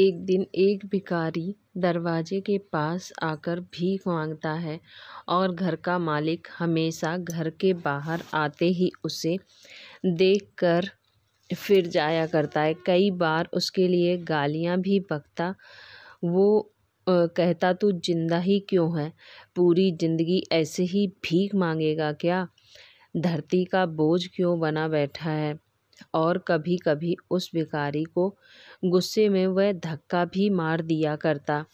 एक दिन एक भिखारी दरवाजे के पास आकर भीख मांगता है और घर का मालिक हमेशा घर के बाहर आते ही उसे देखकर फिर जाया करता है कई बार उसके लिए गालियाँ भी बकता वो कहता तू जिंदा ही क्यों है पूरी ज़िंदगी ऐसे ही भीख मांगेगा क्या धरती का बोझ क्यों बना बैठा है और कभी कभी उस भिखारी को गुस्से में वह धक्का भी मार दिया करता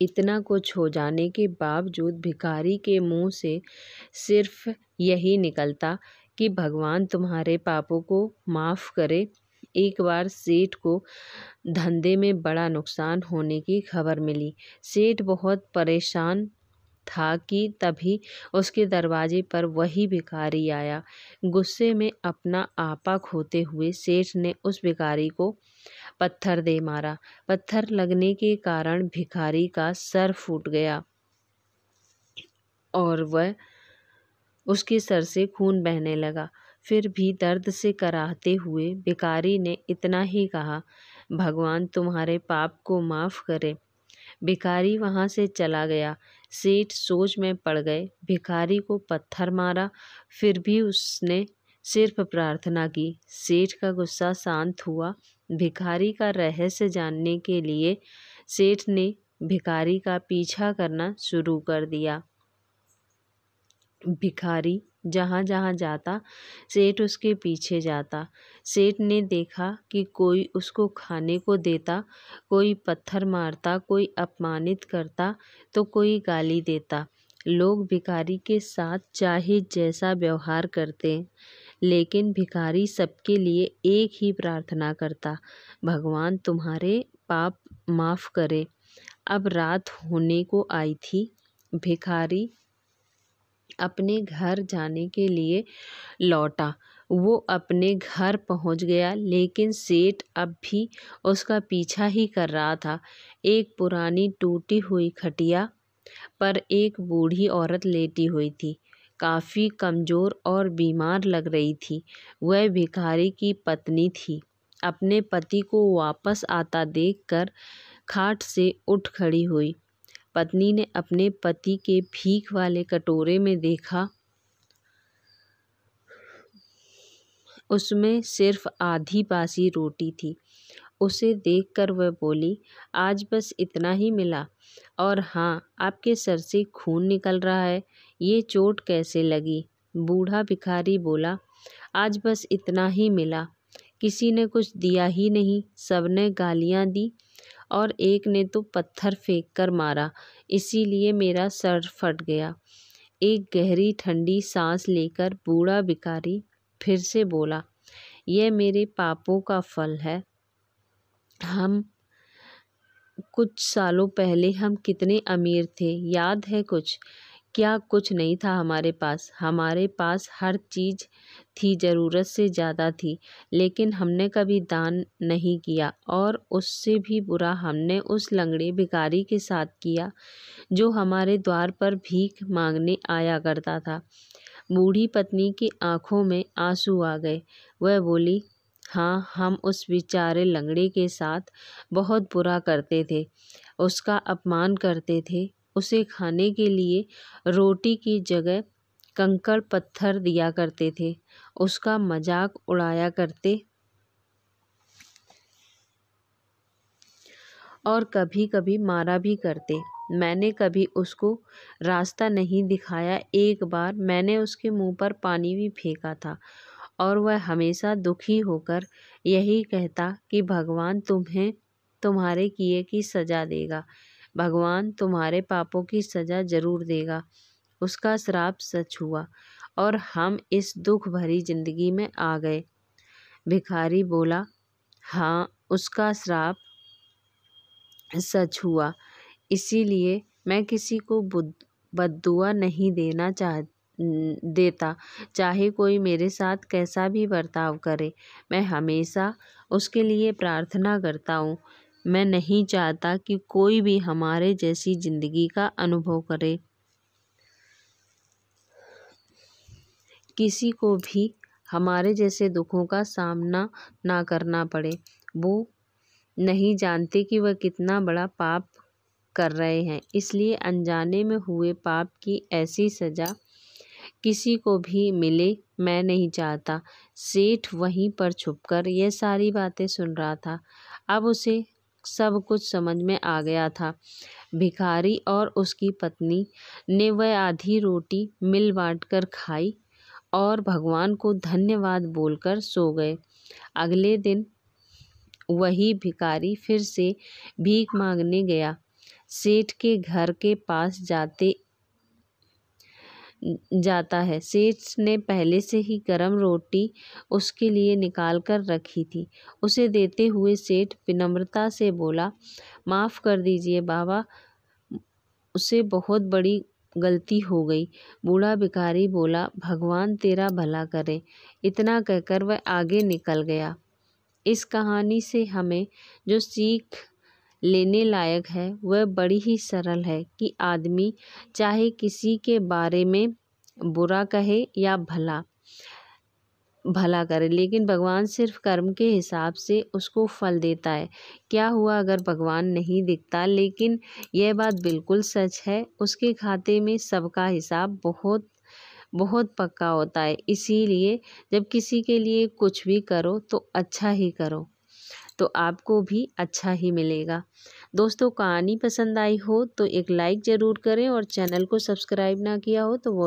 इतना कुछ हो जाने के बावजूद भिखारी के मुंह से सिर्फ यही निकलता कि भगवान तुम्हारे पापों को माफ़ करे एक बार सेठ को धंधे में बड़ा नुकसान होने की खबर मिली सेठ बहुत परेशान था कि तभी उसके दरवाजे पर वही भिखारी आया गुस्से में अपना आपा खोते हुए सेठ ने उस भिखारी को पत्थर दे मारा पत्थर लगने के कारण भिखारी का सर फूट गया और वह उसके सर से खून बहने लगा फिर भी दर्द से कराहते हुए भिखारी ने इतना ही कहा भगवान तुम्हारे पाप को माफ़ करे भिखारी वहाँ से चला गया सेठ सोच में पड़ गए भिखारी को पत्थर मारा फिर भी उसने सिर्फ प्रार्थना की सेठ का गुस्सा शांत हुआ भिखारी का रहस्य जानने के लिए सेठ ने भिखारी का पीछा करना शुरू कर दिया भिखारी जहाँ जहाँ जाता सेठ उसके पीछे जाता सेठ ने देखा कि कोई उसको खाने को देता कोई पत्थर मारता कोई अपमानित करता तो कोई गाली देता लोग भिखारी के साथ चाहे जैसा व्यवहार करते लेकिन भिखारी सबके लिए एक ही प्रार्थना करता भगवान तुम्हारे पाप माफ़ करे अब रात होने को आई थी भिखारी अपने घर जाने के लिए लौटा वो अपने घर पहुंच गया लेकिन सेठ अब भी उसका पीछा ही कर रहा था एक पुरानी टूटी हुई खटिया पर एक बूढ़ी औरत लेटी हुई थी काफ़ी कमज़ोर और बीमार लग रही थी वह भिखारी की पत्नी थी अपने पति को वापस आता देखकर खाट से उठ खड़ी हुई पत्नी ने अपने पति के भीख वाले कटोरे में देखा उसमें सिर्फ आधी बासी रोटी थी उसे देखकर वह बोली आज बस इतना ही मिला और हाँ आपके सर से खून निकल रहा है ये चोट कैसे लगी बूढ़ा भिखारी बोला आज बस इतना ही मिला किसी ने कुछ दिया ही नहीं सबने गालियाँ दी और एक ने तो पत्थर फेंक कर मारा इसीलिए मेरा सर फट गया एक गहरी ठंडी सांस लेकर बूढ़ा भिखारी फिर से बोला यह मेरे पापों का फल है हम कुछ सालों पहले हम कितने अमीर थे याद है कुछ क्या कुछ नहीं था हमारे पास हमारे पास हर चीज़ थी ज़रूरत से ज़्यादा थी लेकिन हमने कभी दान नहीं किया और उससे भी बुरा हमने उस लंगड़े भिखारी के साथ किया जो हमारे द्वार पर भीख मांगने आया करता था बूढ़ी पत्नी की आंखों में आंसू आ गए वह बोली हाँ हम उस बेचारे लंगड़े के साथ बहुत बुरा करते थे उसका अपमान करते थे उसे खाने के लिए रोटी की जगह कंकड़ पत्थर दिया करते थे उसका मजाक उड़ाया करते और कभी कभी मारा भी करते मैंने कभी उसको रास्ता नहीं दिखाया एक बार मैंने उसके मुंह पर पानी भी फेंका था और वह हमेशा दुखी होकर यही कहता कि भगवान तुम्हें तुम्हारे किए की सज़ा देगा भगवान तुम्हारे पापों की सज़ा ज़रूर देगा उसका श्राप सच हुआ और हम इस दुख भरी जिंदगी में आ गए भिखारी बोला हाँ उसका श्राप सच हुआ इसीलिए मैं किसी को बदुआ नहीं देना चाह देता चाहे कोई मेरे साथ कैसा भी बर्ताव करे मैं हमेशा उसके लिए प्रार्थना करता हूँ मैं नहीं चाहता कि कोई भी हमारे जैसी ज़िंदगी का अनुभव करे किसी को भी हमारे जैसे दुखों का सामना ना करना पड़े वो नहीं जानते कि वह कितना बड़ा पाप कर रहे हैं इसलिए अनजाने में हुए पाप की ऐसी सज़ा किसी को भी मिले मैं नहीं चाहता सेठ वहीं पर छुपकर यह सारी बातें सुन रहा था अब उसे सब कुछ समझ में आ गया था भिखारी और उसकी पत्नी ने वह आधी रोटी मिल बाँट कर खाई और भगवान को धन्यवाद बोलकर सो गए अगले दिन वही भिखारी फिर से भीख मांगने गया सेठ के घर के पास जाते जाता है सेठ ने पहले से ही गर्म रोटी उसके लिए निकाल कर रखी थी उसे देते हुए सेठ विनम्रता से बोला माफ़ कर दीजिए बाबा उसे बहुत बड़ी गलती हो गई बूढ़ा भिखारी बोला भगवान तेरा भला करे इतना कहकर वह आगे निकल गया इस कहानी से हमें जो सीख लेने लायक है वह बड़ी ही सरल है कि आदमी चाहे किसी के बारे में बुरा कहे या भला भला करे लेकिन भगवान सिर्फ कर्म के हिसाब से उसको फल देता है क्या हुआ अगर भगवान नहीं दिखता लेकिन यह बात बिल्कुल सच है उसके खाते में सबका हिसाब बहुत बहुत पक्का होता है इसीलिए जब किसी के लिए कुछ भी करो तो अच्छा ही करो तो आपको भी अच्छा ही मिलेगा दोस्तों कहानी पसंद आई हो तो एक लाइक ज़रूर करें और चैनल को सब्सक्राइब ना किया हो तो वो